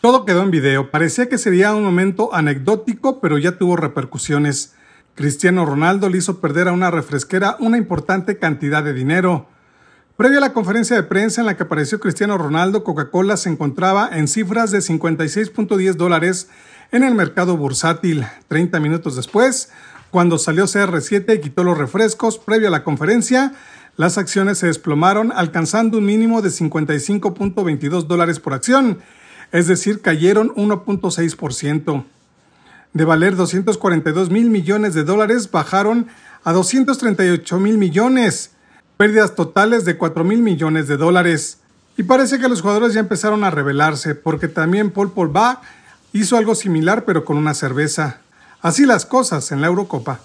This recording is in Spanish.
Todo quedó en video. Parecía que sería un momento anecdótico, pero ya tuvo repercusiones. Cristiano Ronaldo le hizo perder a una refresquera una importante cantidad de dinero. Previo a la conferencia de prensa en la que apareció Cristiano Ronaldo, Coca-Cola se encontraba en cifras de 56.10 dólares en el mercado bursátil. 30 minutos después, cuando salió CR7 y quitó los refrescos previo a la conferencia, las acciones se desplomaron alcanzando un mínimo de 55.22 dólares por acción es decir, cayeron 1.6%. De valer 242 mil millones de dólares, bajaron a 238 mil millones, pérdidas totales de 4 mil millones de dólares. Y parece que los jugadores ya empezaron a rebelarse, porque también Paul Polba hizo algo similar pero con una cerveza. Así las cosas en la Eurocopa.